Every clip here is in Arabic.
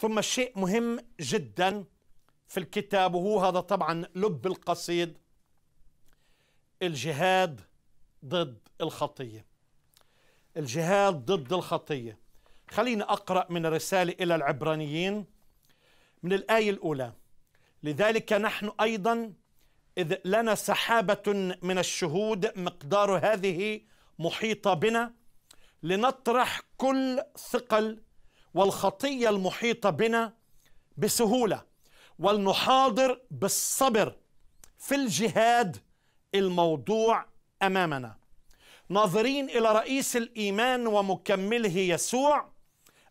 ثم شيء مهم جدا في الكتاب وهو هذا طبعا لب القصيد الجهاد ضد الخطية الجهاد ضد الخطية خليني أقرأ من الرسالة إلى العبرانيين من الآية الأولى لذلك نحن أيضا إذ لنا سحابة من الشهود مقدار هذه محيطة بنا لنطرح كل ثقل والخطيه المحيطه بنا بسهوله ولنحاضر بالصبر في الجهاد الموضوع امامنا ناظرين الى رئيس الايمان ومكمله يسوع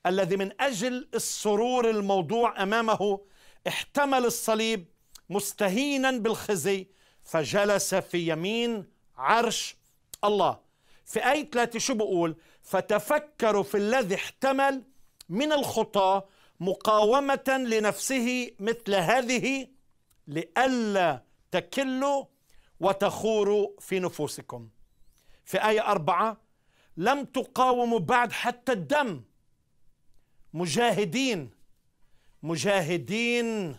الذي من اجل السرور الموضوع امامه احتمل الصليب مستهينا بالخزي فجلس في يمين عرش الله في آية 3 شو بقول فتفكروا في الذي احتمل من الخطى مقاومة لنفسه مثل هذه لئلا تكلوا وتخوروا في نفوسكم في آية أربعة لم تقاوموا بعد حتى الدم مجاهدين مجاهدين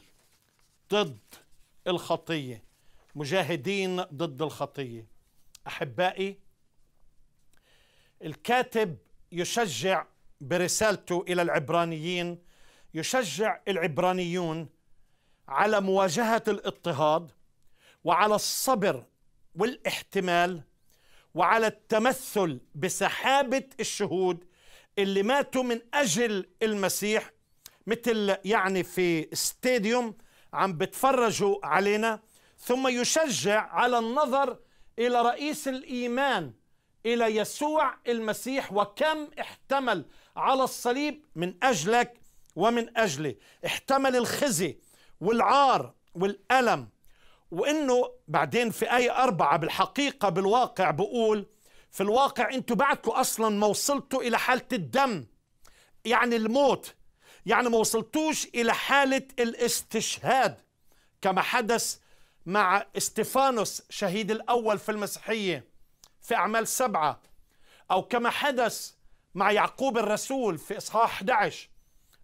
ضد الخطية مجاهدين ضد الخطية أحبائي الكاتب يشجع برسالته الى العبرانيين يشجع العبرانيون على مواجهه الاضطهاد وعلى الصبر والاحتمال وعلى التمثل بسحابه الشهود اللي ماتوا من اجل المسيح مثل يعني في استاديوم عم بتفرجوا علينا ثم يشجع على النظر الى رئيس الايمان الى يسوع المسيح وكم احتمل على الصليب من اجلك ومن اجلي احتمل الخزي والعار والالم وانه بعدين في اي أربعة بالحقيقه بالواقع بقول في الواقع انتوا بعتوا اصلا ما وصلتوا الى حاله الدم يعني الموت يعني ما وصلتوش الى حاله الاستشهاد كما حدث مع استيفانوس شهيد الاول في المسيحيه في أعمال سبعة أو كما حدث مع يعقوب الرسول في إصحاح 11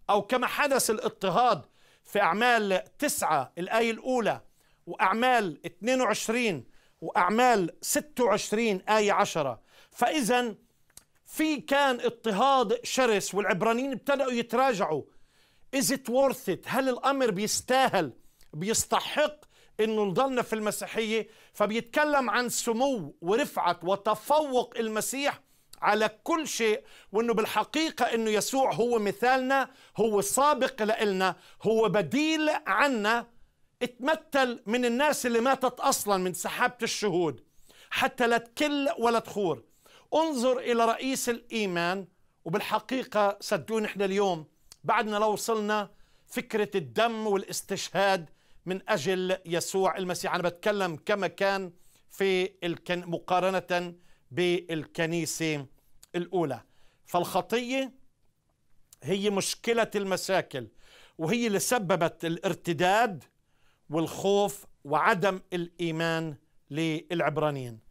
أو كما حدث الاضطهاد في أعمال تسعة الآية الأولى وأعمال 22 وأعمال 26 آية 10 فإذا في كان اضطهاد شرس والعبرانيين ابتدأوا يتراجعوا Is it worth it؟ هل الأمر بيستاهل بيستحق انه نضلنا في المسيحيه فبيتكلم عن سمو ورفعه وتفوق المسيح على كل شيء وانه بالحقيقه انه يسوع هو مثالنا هو سابق لنا هو بديل عنا اتمثل من الناس اللي ماتت اصلا من سحابه الشهود حتى لا تكل ولا تخور انظر الى رئيس الايمان وبالحقيقه صدقوني احنا اليوم بعدنا لو وصلنا فكره الدم والاستشهاد من أجل يسوع المسيح أنا بتكلم كما كان في الكن مقارنة بالكنيسة الأولى فالخطية هي مشكلة المشاكل وهي اللي سببت الارتداد والخوف وعدم الإيمان للعبرانيين